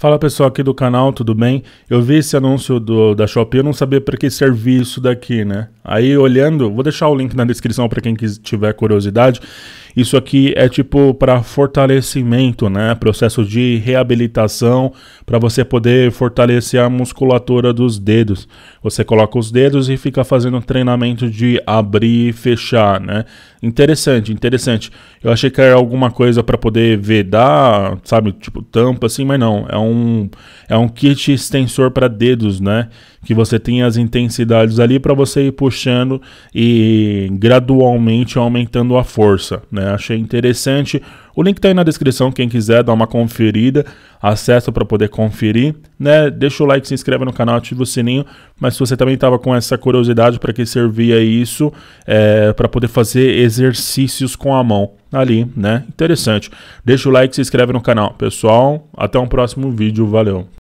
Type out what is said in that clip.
Fala pessoal aqui do canal, tudo bem? Eu vi esse anúncio do, da Shopee, eu não sabia para que servir isso daqui, né? Aí olhando, vou deixar o link na descrição para quem tiver curiosidade. Isso aqui é tipo para fortalecimento, né? Processo de reabilitação para você poder fortalecer a musculatura dos dedos. Você coloca os dedos e fica fazendo treinamento de abrir e fechar, né? Interessante, interessante. Eu achei que era alguma coisa para poder vedar, sabe, tipo tampa assim, mas não, é um um, é um kit extensor para dedos, né? Que você tem as intensidades ali para você ir puxando e gradualmente aumentando a força, né? Achei interessante. O link está aí na descrição, quem quiser dar uma conferida acesso para poder conferir, né? Deixa o like, se inscreve no canal, ativa o sininho. Mas se você também estava com essa curiosidade para que servia isso, é, para poder fazer exercícios com a mão ali, né? Interessante. Deixa o like, se inscreve no canal, pessoal. Até um próximo vídeo, valeu.